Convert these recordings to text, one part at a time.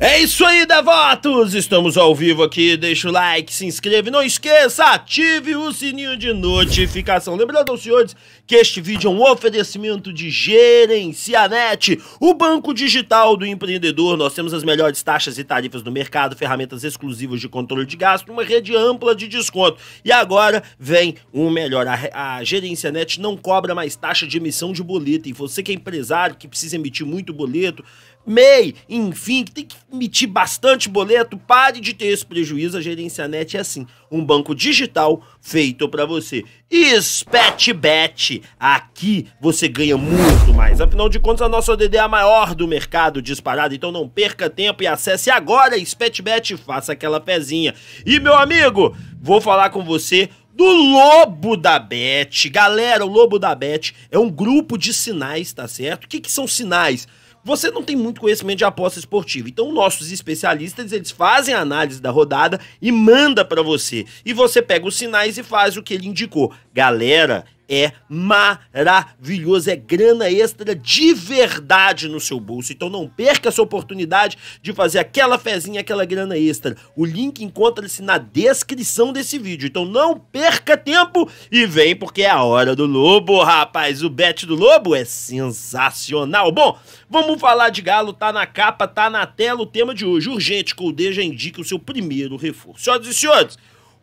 É isso aí, devotos! Estamos ao vivo aqui, deixa o like, se inscreve, não esqueça, ative o sininho de notificação. Lembrando aos senhores que este vídeo é um oferecimento de Gerencianet, o banco digital do empreendedor. Nós temos as melhores taxas e tarifas do mercado, ferramentas exclusivas de controle de gasto, uma rede ampla de desconto. E agora vem um melhor. A, a Gerencianet não cobra mais taxa de emissão de boleto. E você que é empresário, que precisa emitir muito boleto, MEI, enfim, que tem que emitir bastante boleto, pare de ter esse prejuízo. A gerência net é assim, um banco digital feito para você. E SpetBet, aqui você ganha muito mais. Afinal de contas, a nossa ODD é a maior do mercado disparado, então não perca tempo e acesse agora SpetBet, faça aquela pezinha. E meu amigo, vou falar com você do Lobo da Bet. Galera, o Lobo da Bet é um grupo de sinais, tá certo? O que, que são sinais? você não tem muito conhecimento de aposta esportiva. Então, nossos especialistas, eles fazem a análise da rodada e manda para você. E você pega os sinais e faz o que ele indicou. Galera, é maravilhoso, é grana extra de verdade no seu bolso. Então não perca essa oportunidade de fazer aquela fezinha, aquela grana extra. O link encontra-se na descrição desse vídeo. Então não perca tempo e vem porque é a hora do lobo, rapaz. O bet do lobo é sensacional. Bom, vamos falar de galo, tá na capa, tá na tela o tema de hoje. Urgente, Coldeia já indica o seu primeiro reforço. Senhoras e senhores,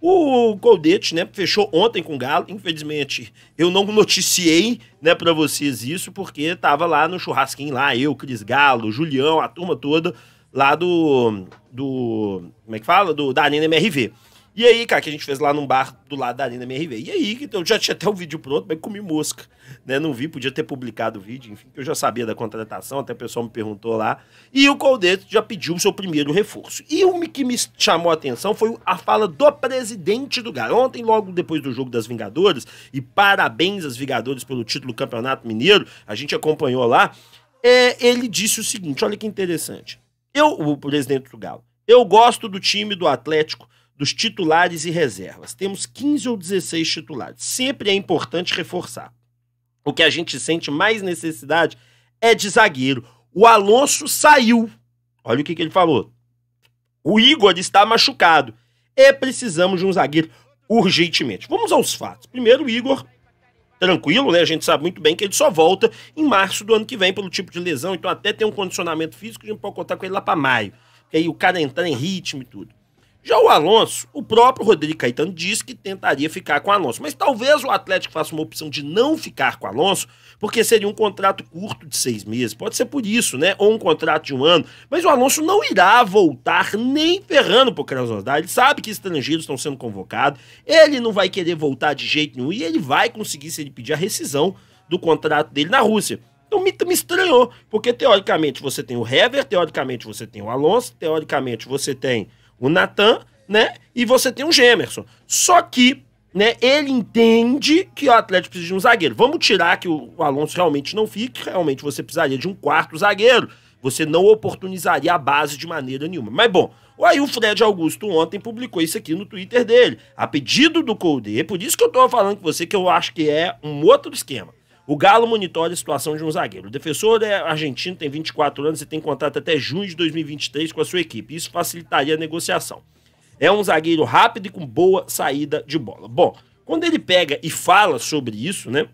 o Goldete, né, fechou ontem com o Galo. Infelizmente, eu não noticiei, né, para vocês isso, porque tava lá no churrasquinho lá, eu, Cris Galo, Julião, a turma toda lá do do como é que fala? Do da Arena MRV. E aí, cara, que a gente fez lá num bar do lado da Arena MRV. E aí, eu já tinha até o um vídeo pronto, mas comi mosca, né? Não vi, podia ter publicado o vídeo, enfim, eu já sabia da contratação, até o pessoal me perguntou lá. E o Coldeto já pediu o seu primeiro reforço. E o que me chamou a atenção foi a fala do presidente do Galo. Ontem, logo depois do jogo das Vingadores, e parabéns às Vingadores pelo título do Campeonato Mineiro, a gente acompanhou lá. É, ele disse o seguinte: olha que interessante. Eu, o presidente do Galo, eu gosto do time do Atlético dos titulares e reservas. Temos 15 ou 16 titulares. Sempre é importante reforçar. O que a gente sente mais necessidade é de zagueiro. O Alonso saiu. Olha o que, que ele falou. O Igor está machucado. E precisamos de um zagueiro urgentemente. Vamos aos fatos. Primeiro, o Igor tranquilo, né? A gente sabe muito bem que ele só volta em março do ano que vem pelo tipo de lesão, então até tem um condicionamento físico, a gente pode contar com ele lá para maio. Porque aí o cara entrar em ritmo e tudo. Já o Alonso, o próprio Rodrigo Caetano disse que tentaria ficar com o Alonso, mas talvez o Atlético faça uma opção de não ficar com o Alonso, porque seria um contrato curto de seis meses, pode ser por isso, né? Ou um contrato de um ano, mas o Alonso não irá voltar nem ferrando pro Krasnodar, ele sabe que estrangeiros estão sendo convocados, ele não vai querer voltar de jeito nenhum e ele vai conseguir se ele pedir a rescisão do contrato dele na Rússia. Então me, me, estranhou, porque teoricamente você tem o Hever, teoricamente você tem o Alonso, teoricamente você tem o Natan, né? E você tem o Gemerson. Só que, né, ele entende que o Atlético precisa de um zagueiro. Vamos tirar que o Alonso realmente não fique, realmente você precisaria de um quarto zagueiro. Você não oportunizaria a base de maneira nenhuma. Mas bom, aí o Fred Augusto ontem publicou isso aqui no Twitter dele, a pedido do Colde. É por isso que eu tô falando com você que eu acho que é um outro esquema. O Galo monitora a situação de um zagueiro. O defensor é argentino, tem 24 anos e tem contrato até junho de 2023 com a sua equipe. Isso facilitaria a negociação. É um zagueiro rápido e com boa saída de bola. Bom, quando ele pega e fala sobre isso, né?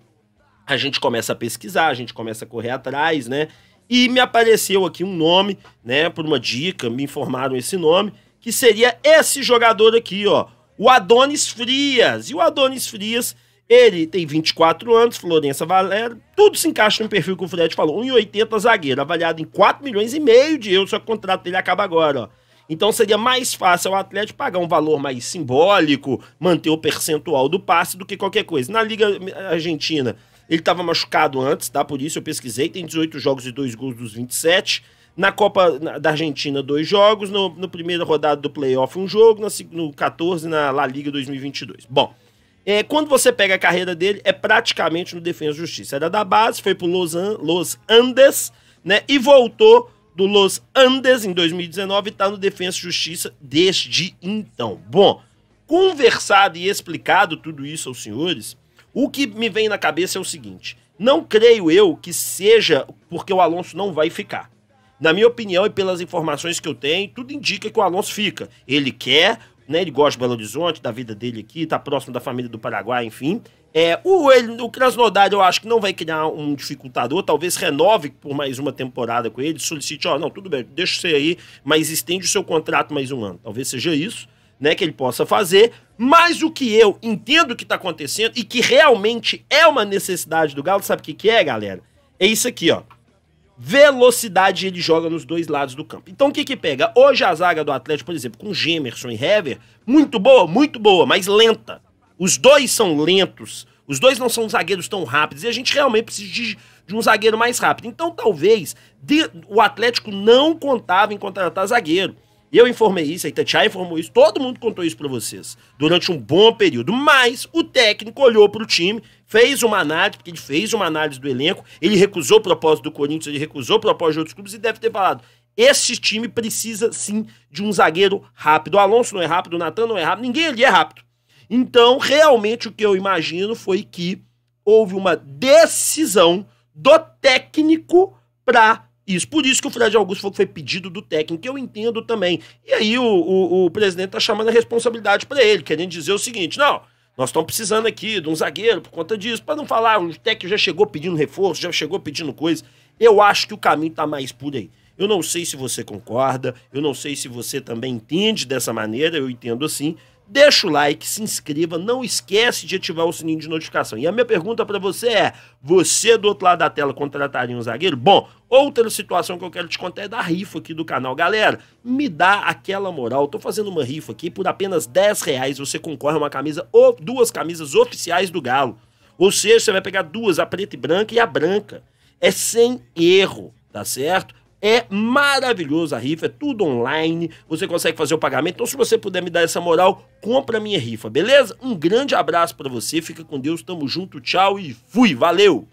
A gente começa a pesquisar, a gente começa a correr atrás, né? E me apareceu aqui um nome, né? Por uma dica, me informaram esse nome, que seria esse jogador aqui, ó. O Adonis Frias. E o Adonis Frias ele tem 24 anos, Florença Valera, tudo se encaixa no perfil que o Fred falou. 1,80 zagueiro, avaliado em 4 milhões e meio de euros, só que o contrato dele acaba agora, ó. Então seria mais fácil ao Atlético pagar um valor mais simbólico, manter o percentual do passe do que qualquer coisa. Na Liga Argentina, ele estava machucado antes, tá? Por isso eu pesquisei, tem 18 jogos e 2 gols dos 27. Na Copa da Argentina, dois jogos. No, no primeira rodada do playoff, um jogo. No, no 14, na La Liga 2022. Bom, é, quando você pega a carreira dele, é praticamente no Defesa e Justiça. Era da base, foi pro Los, An Los Andes, né? E voltou do Los Andes em 2019 e tá no Defesa e Justiça desde então. Bom, conversado e explicado tudo isso aos senhores, o que me vem na cabeça é o seguinte: não creio eu que seja porque o Alonso não vai ficar. Na minha opinião e pelas informações que eu tenho, tudo indica que o Alonso fica. Ele quer, né? Ele gosta de Belo Horizonte, da vida dele aqui, tá próximo da família do Paraguai, enfim. É, o, ele, o Krasnodar eu acho que não vai criar um dificultador, talvez renove por mais uma temporada com ele, solicite, ó, oh, não, tudo bem, deixa você aí, mas estende o seu contrato mais um ano. Talvez seja isso, né, que ele possa fazer. Mas o que eu entendo que tá acontecendo e que realmente é uma necessidade do Galo, sabe o que, que é, galera? É isso aqui, ó velocidade ele joga nos dois lados do campo. Então o que que pega? Hoje a zaga do Atlético, por exemplo, com Gemerson e Hever, muito boa, muito boa, mas lenta. Os dois são lentos, os dois não são zagueiros tão rápidos e a gente realmente precisa de, de um zagueiro mais rápido. Então talvez de, o Atlético não contava em contratar zagueiro. Eu informei isso, a Itatiaia informou isso, todo mundo contou isso para vocês durante um bom período. Mas o técnico olhou para o time, fez uma análise, porque ele fez uma análise do elenco, ele recusou o propósito do Corinthians, ele recusou o propósito de outros clubes e deve ter falado: esse time precisa sim de um zagueiro rápido. O Alonso não é rápido, o Natan não é rápido, ninguém ali é rápido. Então, realmente, o que eu imagino foi que houve uma decisão do técnico para isso, por isso que o Fred Augusto falou que foi pedido do técnico, que eu entendo também. E aí o, o, o presidente tá chamando a responsabilidade para ele, querendo dizer o seguinte: não, nós estamos precisando aqui de um zagueiro por conta disso, para não falar, o técnico já chegou pedindo reforço, já chegou pedindo coisa. Eu acho que o caminho tá mais por aí. Eu não sei se você concorda, eu não sei se você também entende dessa maneira, eu entendo assim, deixa o like, se inscreva, não esquece de ativar o sininho de notificação. E a minha pergunta para você é: você do outro lado da tela contrataria um zagueiro? Bom, outra situação que eu quero te contar é da rifa aqui do canal. Galera, me dá aquela moral. Eu tô fazendo uma rifa aqui por apenas 10 reais. Você concorre a uma camisa ou duas camisas oficiais do Galo. Ou seja, você vai pegar duas, a preta e branca e a branca. É sem erro, tá certo? É maravilhoso a rifa, é tudo online, você consegue fazer o pagamento. Então, se você puder me dar essa moral, compra minha rifa, beleza? Um grande abraço para você, fica com Deus, tamo junto, tchau e fui, valeu!